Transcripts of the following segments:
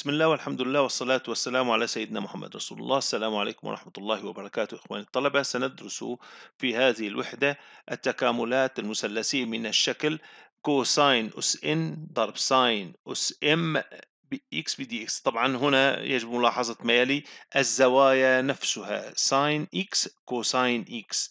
بسم الله والحمد لله والصلاة والسلام على سيدنا محمد رسول الله السلام عليكم ورحمة الله وبركاته إخواني الطلبة سندرس في هذه الوحدة التكاملات المثلثية من الشكل كوساين أس إن ضرب ساين أس إم بإكس بي دي إكس طبعا هنا يجب ملاحظة ما يلي الزوايا نفسها ساين إكس كوساين إكس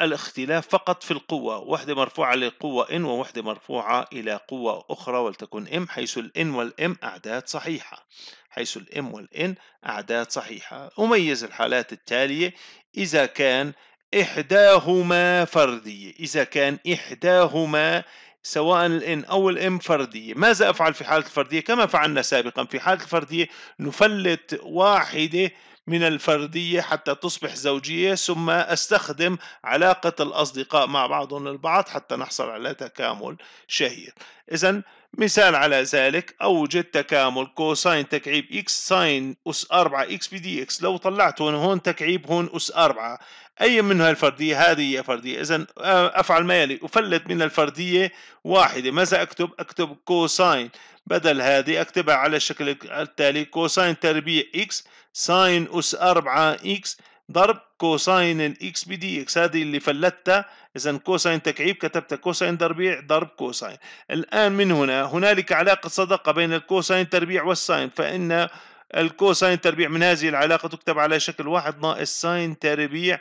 الاختلاف فقط في القوة وحدة مرفوعة لقوة إن ووحدة مرفوعة إلى قوة أخرى ولتكن إم حيث الإن والإم أعداد صحيحة حيث الإم والإن أعداد صحيحة أميز الحالات التالية إذا كان إحداهما فردية إذا كان إحداهما سواء الان او الام فرديه ماذا افعل في حاله الفرديه كما فعلنا سابقا في حاله الفرديه نفلت واحده من الفردية حتى تصبح زوجية ثم أستخدم علاقة الأصدقاء مع بعضهم البعض حتى نحصل على تكامل شهير إذا مثال على ذلك أوجد تكامل كوساين تكعيب إكس ساين أس 4 إكس بي دي إكس لو طلعت هون, هون تكعيب هون أس 4 أي منها الفردية هذه هي فردية إذا آه، أفعل ما يلي أفلت من الفردية واحدة ماذا أكتب أكتب كوساين بدل هذه أكتبها على الشكل التالي كوساين تربيع إكس ساين أس 4 إكس ضرب كوساين الاكس بي دي اكس هذه اللي فلتها اذا كوساين تكعيب كتبت كوساين تربيع ضرب كوساين الان من هنا هنالك علاقه صداقه بين الكوساين تربيع والساين فان الكوساين تربيع من هذه العلاقه تكتب على شكل واحد ناقص ساين تربيع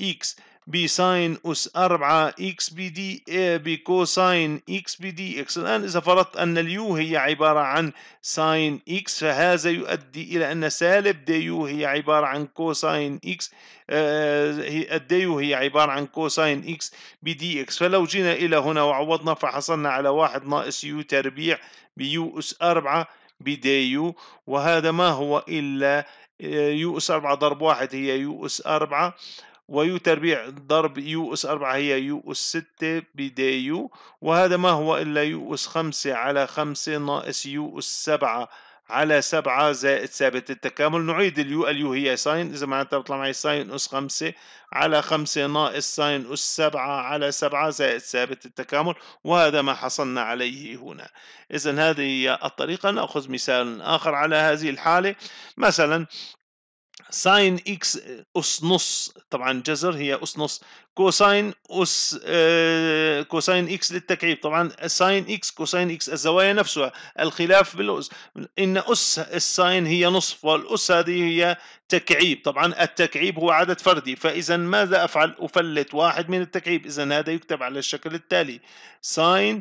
اكس بساين أس 4 إكس بي دي بكوساين إكس بي دي إكس الآن إذا فرضت أن اليو هي عبارة عن ساين إكس فهذا يؤدي إلى أن سالب دي يو هي عبارة عن كوساين إكس الدي آه، يو هي عبارة عن كوساين إكس بي دي إكس فلو جينا إلى هنا وعوضنا فحصلنا على واحد ناقص يو تربيع بيو أس 4 بدي يو وهذا ما هو إلا يو آه، اس 4 ضرب واحد هي يو اس 4 ويو تربيع ضرب يو أس أربعة هي يو أس ستة بدي يو وهذا ما هو إلا يو أس خمسة على خمسة ناقص يو أس سبعة على سبعة زائد ثابت التكامل نعيد اليو اليو هي ساين إذا معناتها بطلع معي ساين أس خمسة على خمسة ناقص ساين أس سبعة على سبعة زائد ثابت التكامل وهذا ما حصلنا عليه هنا إذا هذه هي الطريقة نأخذ مثال آخر على هذه الحالة مثلا ساين اكس اس نص طبعا جذر هي اس نص كوساين اس آه كوساين اكس للتكعيب طبعا ساين اكس كوساين اكس الزوايا نفسها الخلاف بالاس ان اس الساين هي نصف والاس هذه هي تكعيب طبعا التكعيب هو عدد فردي فاذا ماذا افعل افلت واحد من التكعيب اذا هذا يكتب على الشكل التالي ساين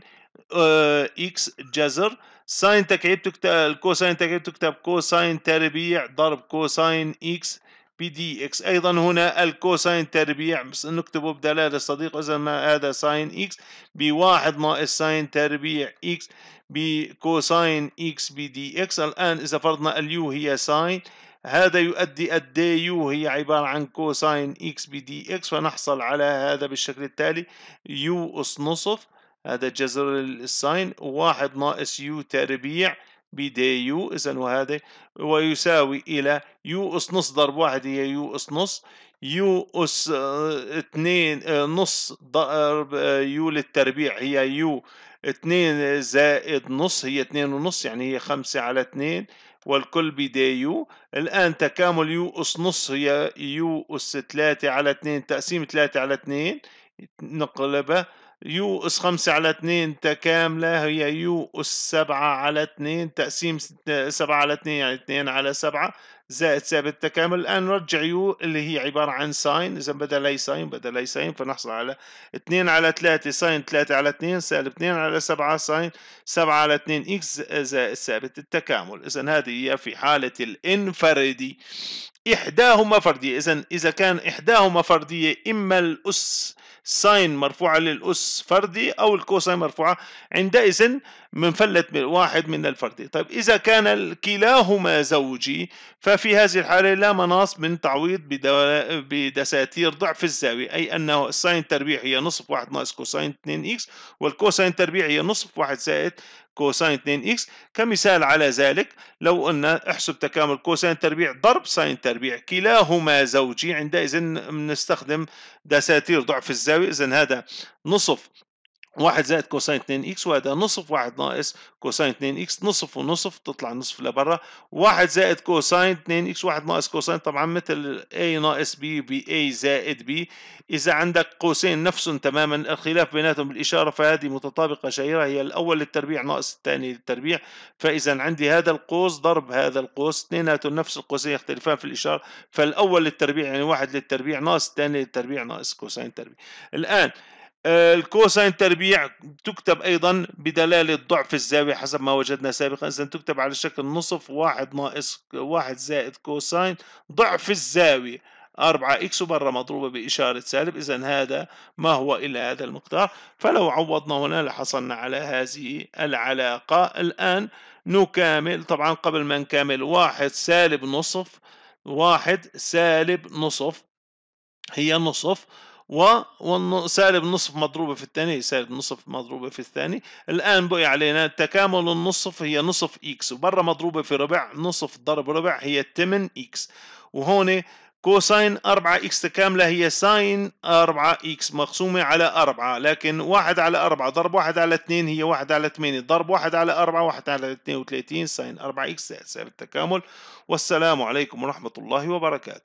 آه، اكس جذر ساين تكعيب تكتب الكوساين تكعيب تكتب كوساين تربيع ضرب كوساين اكس بي دي اكس ايضا هنا الكوساين تربيع نكتبه بدلاله صديق اذا ما هذا ساين اكس بواحد ناقص ساين تربيع اكس بكوساين اكس بي دي اكس الان اذا فرضنا اليو هي ساين هذا يؤدي الدي يو هي عبارة عن كوساين اكس بي دي اكس فنحصل على هذا بالشكل التالي يو اس نصف هذا جذر الساين واحد ناقص يو تربيع بدي يو إذا وهذا ويساوي إلى يو أس نص ضرب واحد هي يو أس نص يو أس آه، اثنين آه، نص ضرب آه، يو للتربيع هي يو اثنين زائد نص هي اثنين ونص يعني هي خمسة على اثنين والكل بدي يو الآن تكامل يو أس نص هي يو أس ثلاثة على اثنين تقسيم ثلاثة على اثنين نقلبها يو اس خمسة على اتنين تكاملة هي يو اس سبعة على اتنين تقسيم سبعة على اتنين يعني اتنين على سبعة زائد ثابت التكامل الآن نرجع يو اللي هي عبارة عن ساين إذا بدل أي ساين بدل أي ساين فنحصل على 2 على 3 ساين 3 على 2 سالب 2 على 7 ساين 7 على 2 إكس زائد ثابت التكامل إذا هذه هي في حالة الإنفردي إحداهما فردية إذا إذا كان إحداهما فردية إما الأس ساين مرفوعة للأس فردي أو الكوساين مرفوعة عندئذ منفلت من واحد من الفردي طيب إذا كان كلاهما زوجي ف في هذه الحالة لا مناص من تعويض بدساتير ضعف الزاوية أي أنه الساين تربيع هي نصف واحد ناقص كوساين 2 إكس والكوساين تربيع هي نصف واحد زائد كوساين 2 إكس كمثال على ذلك لو قلنا احسب تكامل كوساين تربيع ضرب ساين تربيع كلاهما زوجي عندئذ بنستخدم دساتير ضعف الزاوية إذا هذا نصف واحد زائد كوساين 2 اكس وهذا نصف واحد ناقص كوساين 2 اكس نصف ونصف تطلع نصف لبرا واحد زائد كوساين 2 اكس واحد ناقص كوساين طبعا مثل a ناقص b ب a زائد b اذا عندك قوسين نفسهم تماما الخلاف بيناتهم بالاشاره فهذه متطابقه شهيره هي الاول للتربيع ناقص الثاني للتربيع فاذا عندي هذا القوس ضرب هذا القوس اثنيناتهم نفس القوسين يختلفان في الاشاره فالاول للتربيع يعني واحد للتربيع ناقص الثاني للتربيع ناقص كوساين تربيع الان آه، الكوساين تربيع تكتب أيضا بدلالة ضعف الزاوية حسب ما وجدنا سابقا إذا تكتب على شكل نصف واحد ناقص واحد زائد كوساين ضعف الزاوية أربعة إكس برة مضروبة بإشارة سالب إذا هذا ما هو إلا هذا المقدار فلو عوضنا هنا لحصلنا على هذه العلاقة الآن نكامل طبعا قبل ما نكامل واحد سالب نصف واحد سالب نصف هي نصف وسالب نصف مضروبة في الثاني سالب نصف مضروبة في الثاني الآن بقي علينا تكامل النصف هي نصف إكس وبرا مضروبة في ربع نصف ضرب ربع هي 8 إكس وهون كوساين 4 إكس تكاملة هي ساين 4 إكس مقسومة على 4 لكن 1 على 4 ضرب 1 على 2 هي 1 على 8 ضرب 1 على 4 1 على 32 ساين 4 إكس سالب التكامل والسلام عليكم ورحمة الله وبركاته